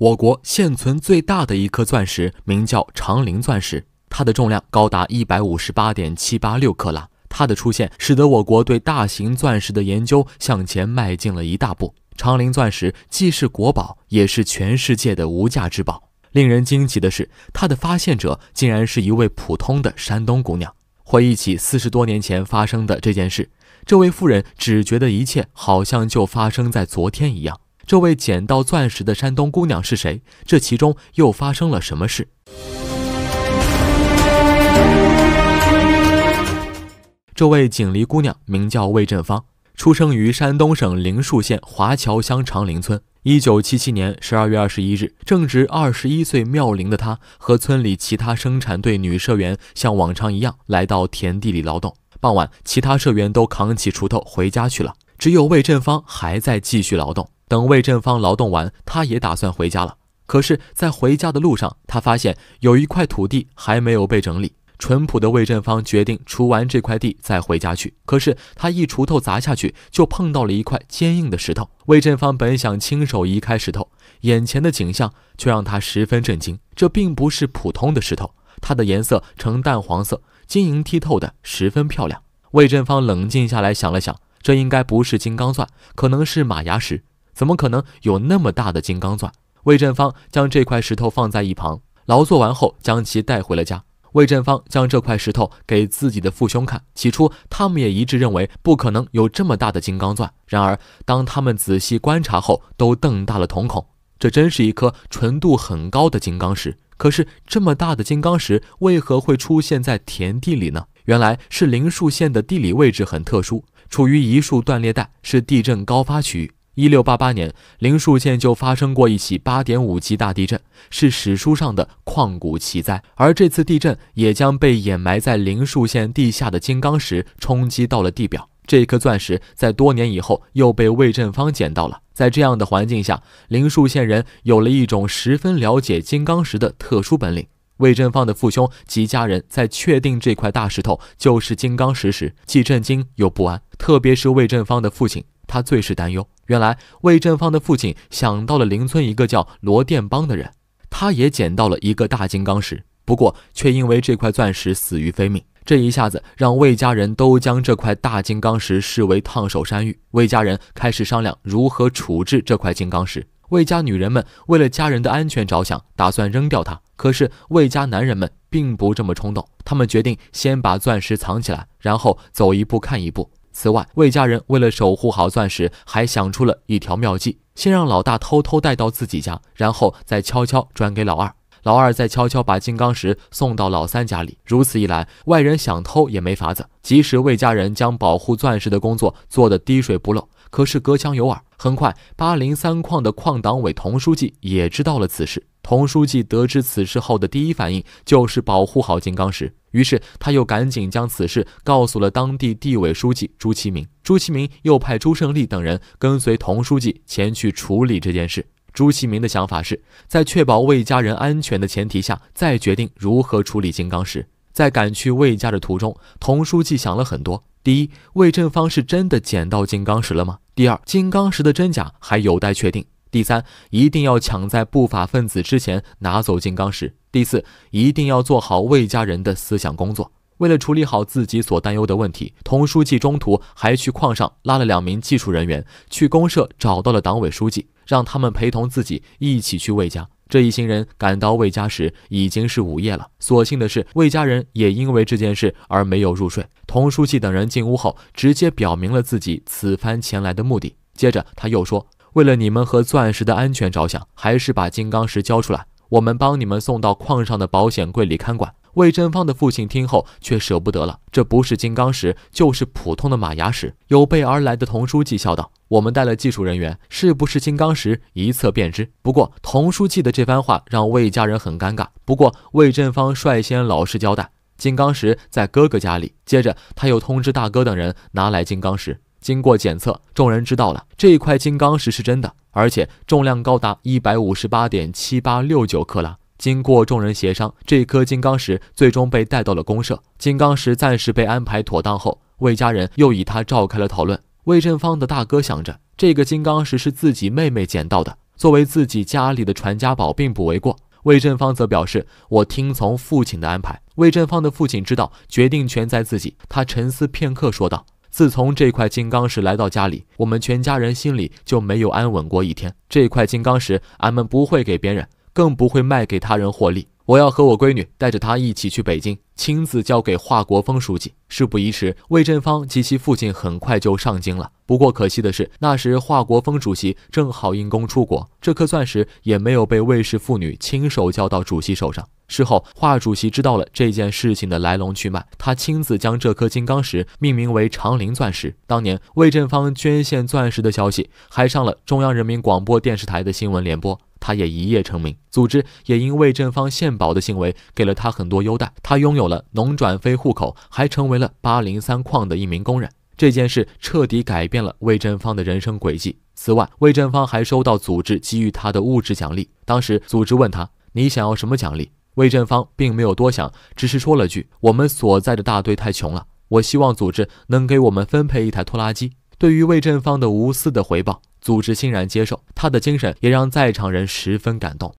我国现存最大的一颗钻石名叫“长陵钻石”，它的重量高达一百五十八点七八六克拉。它的出现使得我国对大型钻石的研究向前迈进了一大步。长陵钻石既是国宝，也是全世界的无价之宝。令人惊奇的是，它的发现者竟然是一位普通的山东姑娘。回忆起四十多年前发生的这件事，这位夫人只觉得一切好像就发生在昨天一样。这位捡到钻石的山东姑娘是谁？这其中又发生了什么事？这位锦鲤姑娘名叫魏振芳，出生于山东省临沭县华侨乡长陵村。一九七七年十二月二十一日，正值二十一岁妙龄的她，和村里其他生产队女社员像往常一样来到田地里劳动。傍晚，其他社员都扛起锄头回家去了，只有魏振芳还在继续劳动。等魏振方劳动完，他也打算回家了。可是，在回家的路上，他发现有一块土地还没有被整理。淳朴的魏振方决定除完这块地再回家去。可是，他一锄头砸下去，就碰到了一块坚硬的石头。魏振方本想亲手移开石头，眼前的景象却让他十分震惊。这并不是普通的石头，它的颜色呈淡黄色，晶莹剔透的，十分漂亮。魏振方冷静下来想了想，这应该不是金刚钻，可能是马牙石。怎么可能有那么大的金刚钻？魏振方将这块石头放在一旁，劳作完后将其带回了家。魏振方将这块石头给自己的父兄看，起初他们也一致认为不可能有这么大的金刚钻。然而，当他们仔细观察后，都瞪大了瞳孔。这真是一颗纯度很高的金刚石。可是，这么大的金刚石为何会出现在田地里呢？原来，是灵树县的地理位置很特殊，处于一树断裂带，是地震高发区域。一六八八年，灵树县就发生过一起八点五级大地震，是史书上的旷古奇灾。而这次地震也将被掩埋在灵树县地下的金刚石冲击到了地表。这颗钻石在多年以后又被魏振方捡到了。在这样的环境下，灵树县人有了一种十分了解金刚石的特殊本领。魏振方的父兄及家人在确定这块大石头就是金刚石时，既震惊又不安，特别是魏振方的父亲。他最是担忧。原来魏振芳的父亲想到了邻村一个叫罗殿邦的人，他也捡到了一个大金刚石，不过却因为这块钻石死于非命。这一下子让魏家人都将这块大金刚石视为烫手山芋。魏家人开始商量如何处置这块金刚石。魏家女人们为了家人的安全着想，打算扔掉它。可是魏家男人们并不这么冲动，他们决定先把钻石藏起来，然后走一步看一步。此外，魏家人为了守护好钻石，还想出了一条妙计：先让老大偷偷带到自己家，然后再悄悄转给老二，老二再悄悄把金刚石送到老三家里。如此一来，外人想偷也没法子。即使魏家人将保护钻石的工作做得滴水不漏。可是隔墙有耳，很快，八零三矿的矿党委童书记也知道了此事。童书记得知此事后的第一反应就是保护好金刚石，于是他又赶紧将此事告诉了当地地委书记朱其明。朱其明又派朱胜利等人跟随童书记前去处理这件事。朱其明的想法是在确保魏家人安全的前提下，再决定如何处理金刚石。在赶去魏家的途中，童书记想了很多。第一，魏正芳是真的捡到金刚石了吗？第二，金刚石的真假还有待确定。第三，一定要抢在不法分子之前拿走金刚石。第四，一定要做好魏家人的思想工作。为了处理好自己所担忧的问题，童书记中途还去矿上拉了两名技术人员，去公社找到了党委书记，让他们陪同自己一起去魏家。这一行人赶到魏家时，已经是午夜了。所幸的是，魏家人也因为这件事而没有入睡。童书记等人进屋后，直接表明了自己此番前来的目的。接着，他又说：“为了你们和钻石的安全着想，还是把金刚石交出来，我们帮你们送到矿上的保险柜里看管。”魏振芳的父亲听后却舍不得了，这不是金刚石，就是普通的马牙石。有备而来的童书记笑道。我们带了技术人员，是不是金刚石，一测便知。不过，童书记的这番话让魏家人很尴尬。不过，魏振方率先老实交代，金刚石在哥哥家里。接着，他又通知大哥等人拿来金刚石。经过检测，众人知道了这块金刚石是真的，而且重量高达一百五十八点七八六九克拉。经过众人协商，这颗金刚石最终被带到了公社。金刚石暂时被安排妥当后，魏家人又以他召开了讨论。魏振方的大哥想着，这个金刚石是自己妹妹捡到的，作为自己家里的传家宝，并不为过。魏振方则表示：“我听从父亲的安排。”魏振方的父亲知道，决定权在自己。他沉思片刻，说道：“自从这块金刚石来到家里，我们全家人心里就没有安稳过一天。这块金刚石，俺们不会给别人，更不会卖给他人获利。”我要和我闺女带着她一起去北京，亲自交给华国锋书记。事不宜迟，魏振芳及其父亲很快就上京了。不过可惜的是，那时华国锋主席正好因公出国，这颗钻石也没有被魏氏父女亲手交到主席手上。事后，华主席知道了这件事情的来龙去脉，他亲自将这颗金刚石命名为“长林钻石”。当年魏振芳捐献钻石的消息还上了中央人民广播电视台的新闻联播。他也一夜成名，组织也因魏振芳献宝的行为给了他很多优待，他拥有了农转非户口，还成为了八零三矿的一名工人。这件事彻底改变了魏振芳的人生轨迹。此外，魏振芳还收到组织给予他的物质奖励。当时组织问他：“你想要什么奖励？”魏振芳并没有多想，只是说了句：“我们所在的大队太穷了，我希望组织能给我们分配一台拖拉机。”对于魏振芳的无私的回报。组织欣然接受，他的精神也让在场人十分感动。